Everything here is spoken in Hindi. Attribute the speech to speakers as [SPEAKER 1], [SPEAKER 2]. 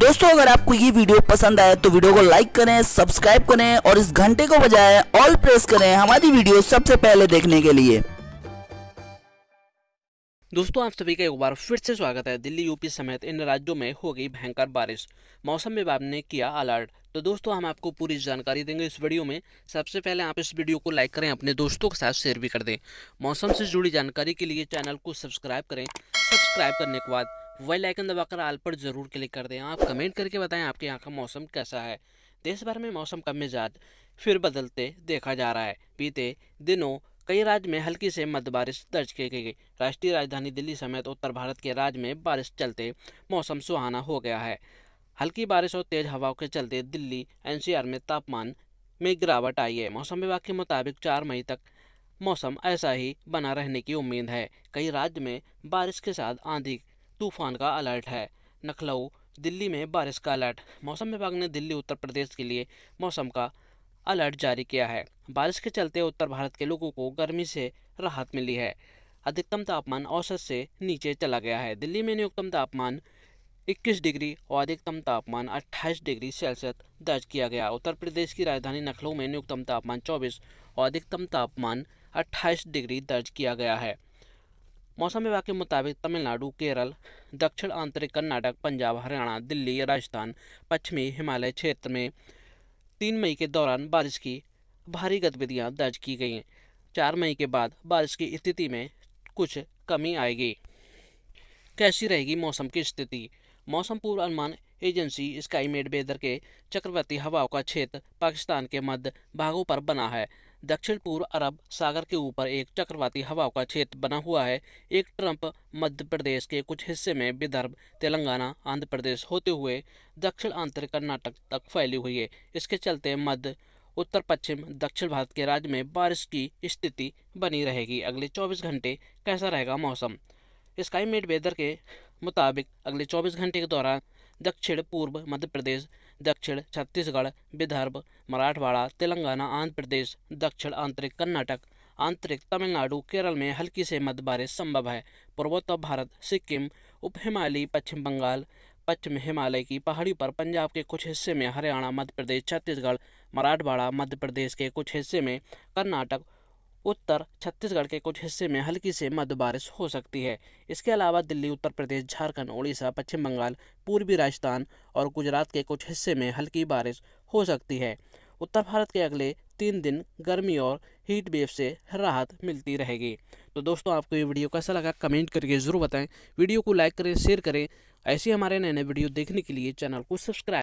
[SPEAKER 1] दोस्तों अगर आपको ये वीडियो पसंद आए तो वीडियो को लाइक करें सब्सक्राइब करें और इस घंटे को बजाय ऑल प्रेस करें हमारी वीडियो सबसे पहले देखने के लिए दोस्तों आप सभी का एक बार फिर से स्वागत है दिल्ली यूपी समेत इन राज्यों में हो गई भयंकर बारिश मौसम विभाग ने किया अलर्ट तो दोस्तों हम आपको पूरी जानकारी देंगे इस वीडियो में सबसे पहले आप इस वीडियो को लाइक करें अपने दोस्तों के साथ शेयर भी कर दें मौसम से जुड़ी जानकारी के लिए चैनल को सब्सक्राइब करें सब्सक्राइब करने के बाद वेल आइकन दबाकर आल पर ज़रूर क्लिक कर दें आप कमेंट करके बताएं आपके यहाँ का मौसम कैसा है देश भर में मौसम का मिजाज फिर बदलते देखा जा रहा है बीते दिनों कई राज्य में हल्की से मध्य बारिश दर्ज की गई राष्ट्रीय राजधानी दिल्ली समेत उत्तर भारत के राज्य में बारिश चलते मौसम सुहाना हो गया है हल्की बारिश और तेज हवाओं के चलते दिल्ली एनसीआर में तापमान में गिरावट आई है मौसम विभाग के मुताबिक चार मई तक मौसम ऐसा ही बना रहने की उम्मीद है कई राज्य में बारिश के साथ आंधी तूफान का अलर्ट है नखलऊ दिल्ली में बारिश का अलर्ट मौसम विभाग ने दिल्ली उत्तर प्रदेश के लिए मौसम का अलर्ट जारी किया है बारिश के चलते उत्तर भारत के लोगों को गर्मी से राहत मिली है अधिकतम तापमान औसत से नीचे चला गया है दिल्ली में न्यूनतम तापमान 21 डिग्री और अधिकतम तापमान 28 डिग्री सेल्सियस दर्ज किया गया उत्तर प्रदेश की राजधानी लखनऊ में न्यूनतम तापमान 24 और अधिकतम तापमान 28 डिग्री दर्ज किया गया है मौसम विभाग के मुताबिक तमिलनाडु केरल दक्षिण आंतरिक कर्नाटक पंजाब हरियाणा दिल्ली राजस्थान पश्चिमी हिमालय क्षेत्र में तीन मई के दौरान बारिश की भारी गतिविधियां दर्ज की गई हैं चार मई के बाद बारिश की स्थिति में कुछ कमी आएगी कैसी रहेगी मौसम की स्थिति मौसम पूर्वानुमान एजेंसी स्काई मेड वेदर के चक्रवर्ती हवाओं का क्षेत्र पाकिस्तान के मध्य भागों पर बना है दक्षिण पूर्व अरब सागर के ऊपर एक चक्रवाती हवाओं का क्षेत्र बना हुआ है एक ट्रंप मध्य प्रदेश के कुछ हिस्से में विदर्भ तेलंगाना आंध्र प्रदेश होते हुए दक्षिण आंतरिक कर्नाटक तक फैली हुई है इसके चलते मध्य उत्तर पश्चिम दक्षिण भारत के राज्य में बारिश की स्थिति बनी रहेगी अगले 24 घंटे कैसा रहेगा मौसम स्काई मेट वेदर के मुताबिक अगले 24 घंटे के दौरान दक्षिण पूर्व मध्य प्रदेश दक्षिण छत्तीसगढ़ विदर्भ मराठवाड़ा तेलंगाना आंध्र प्रदेश दक्षिण आंतरिक कर्नाटक आंतरिक तमिलनाडु केरल में हल्की से मध्य बारिश संभव है पूर्वोत्तर भारत सिक्किम उप हिमालय पश्चिम बंगाल पश्चिम हिमालय की पहाड़ी पर पंजाब के कुछ हिस्से में हरियाणा मध्य प्रदेश छत्तीसगढ़ मराठवाड़ा मध्य प्रदेश के कुछ हिस्से में कर्नाटक उत्तर छत्तीसगढ़ के कुछ हिस्से में हल्की से मध्य बारिश हो सकती है इसके अलावा दिल्ली उत्तर प्रदेश झारखंड उड़ीसा पश्चिम बंगाल पूर्वी राजस्थान और गुजरात के कुछ हिस्से में हल्की बारिश हो सकती है उत्तर भारत के अगले तीन दिन गर्मी और हीट वेव से राहत मिलती रहेगी तो दोस्तों आपको ये वीडियो कैसा लगा कमेंट करके ज़रूर बताएं वीडियो को लाइक करें शेयर करें ऐसे हमारे नए नए वीडियो देखने के लिए चैनल को सब्सक्राइब